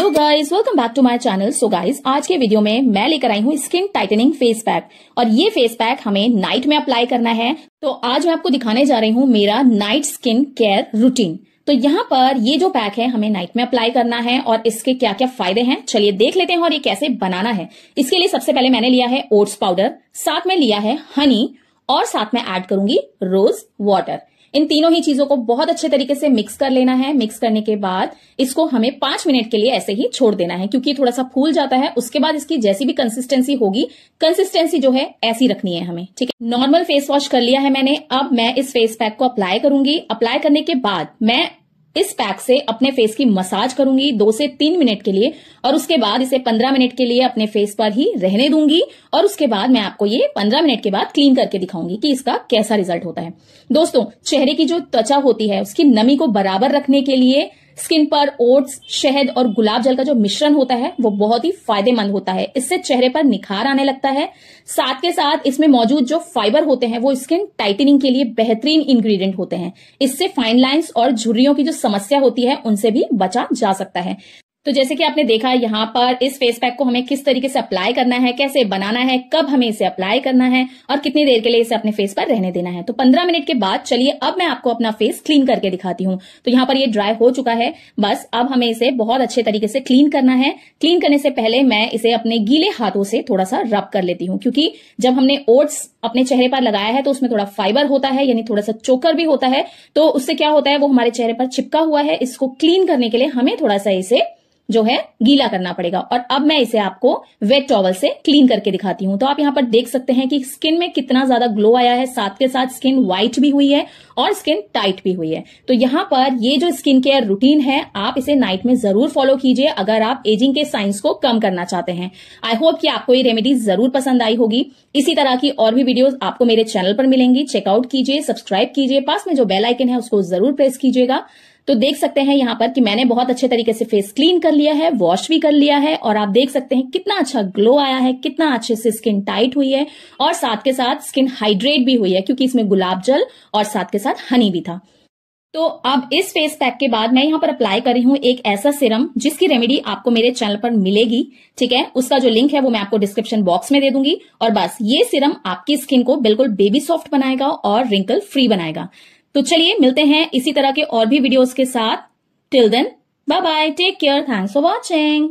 hello guys welcome back to my channel so guys आज के video में मैं लेकर आई हूँ स्किन टाइटनिंग फेस पैक और ये फेस पैक हमें नाइट में अप्लाई करना है तो आज मैं आपको दिखाने जा रही हूँ मेरा नाइट स्किन केयर रूटीन तो यहाँ पर ये जो पैक है हमें नाइट में अप्लाई करना है और इसके क्या क्या फायदे हैं चलिए देख लेते हैं और ये कैसे बनाना है इसके लिए सबसे पहले मैंने लिया है ओट्स पाउडर साथ में लिया है हनी और साथ में एड करूंगी रोज वाटर इन तीनों ही चीजों को बहुत अच्छे तरीके से मिक्स कर लेना है मिक्स करने के बाद इसको हमें पांच मिनट के लिए ऐसे ही छोड़ देना है क्योंकि थोड़ा सा फूल जाता है उसके बाद इसकी जैसी भी कंसिस्टेंसी होगी कंसिस्टेंसी जो है ऐसी रखनी है हमें ठीक है नॉर्मल फेस वॉश कर लिया है मैंने अब मैं इस फेस पैक को अप्लाई करूंगी अप्लाई करने के बाद मैं इस पैक से अपने फेस की मसाज करूंगी दो से तीन मिनट के लिए और उसके बाद इसे पंद्रह मिनट के लिए अपने फेस पर ही रहने दूंगी और उसके बाद मैं आपको ये पंद्रह मिनट के बाद क्लीन करके दिखाऊंगी कि इसका कैसा रिजल्ट होता है दोस्तों चेहरे की जो त्वचा होती है उसकी नमी को बराबर रखने के लिए स्किन पर ओट्स शहद और गुलाब जल का जो मिश्रण होता है वो बहुत ही फायदेमंद होता है इससे चेहरे पर निखार आने लगता है साथ के साथ इसमें मौजूद जो फाइबर होते हैं वो स्किन टाइटनिंग के लिए बेहतरीन इंग्रेडिएंट होते हैं इससे फाइन लाइंस और झुर्रियों की जो समस्या होती है उनसे भी बचा जा सकता है तो जैसे कि आपने देखा यहाँ पर इस फेस पैक को हमें किस तरीके से अप्लाई करना है कैसे बनाना है कब हमें इसे अप्लाई करना है और कितनी देर के लिए इसे अपने फेस पर रहने देना है तो 15 मिनट के बाद चलिए अब मैं आपको अपना फेस क्लीन करके दिखाती हूँ तो यहाँ पर ये ड्राई हो चुका है बस अब हमें इसे बहुत अच्छे तरीके से क्लीन करना है क्लीन करने से पहले मैं इसे अपने गीले हाथों से थोड़ा सा रब कर लेती हूँ क्योंकि जब हमने ओट्स अपने चेहरे पर लगाया है तो उसमें थोड़ा फाइबर होता है यानी थोड़ा सा चोकर भी होता है तो उससे क्या होता है वो हमारे चेहरे पर चिपका हुआ है इसको क्लीन करने के लिए हमें थोड़ा सा इसे जो है गीला करना पड़ेगा और अब मैं इसे आपको वेट टॉवल से क्लीन करके दिखाती हूं तो आप यहां पर देख सकते हैं कि स्किन में कितना ज्यादा ग्लो आया है साथ के साथ स्किन व्हाइट भी हुई है और स्किन टाइट भी हुई है तो यहां पर ये जो स्किन केयर रूटीन है आप इसे नाइट में जरूर फॉलो कीजिए अगर आप एजिंग के साइंस को कम करना चाहते हैं आई होप कि आपको ये रेमेडी जरूर पसंद आई होगी इसी तरह की और भी वीडियोस आपको मेरे चैनल पर मिलेंगी चेकआउट कीजिए सब्सक्राइब कीजिए पास में जो बेल आइकन है उसको जरूर प्रेस कीजिएगा तो देख सकते हैं यहां पर कि मैंने बहुत अच्छे तरीके से फेस क्लीन कर लिया है वॉश भी कर लिया है और आप देख सकते हैं कितना अच्छा ग्लो आया है कितना अच्छे से स्किन टाइट हुई है और साथ के साथ स्किन हाइड्रेट भी हुई है क्योंकि इसमें गुलाब जल और साथ के साथ हनी भी था तो अब इस फेस पैक के बाद मैं यहां पर अप्लाई कर रही हूं एक ऐसा सिरम जिसकी रेमेडी आपको मेरे चैनल पर मिलेगी ठीक है उसका जो लिंक है वो मैं आपको डिस्क्रिप्शन बॉक्स में दे दूंगी और बस ये सिरम आपकी स्किन को बिल्कुल बेबी सॉफ्ट बनाएगा और रिंकल फ्री बनाएगा तो चलिए मिलते हैं इसी तरह के और भी वीडियोस के साथ till then bye bye take care thanks for watching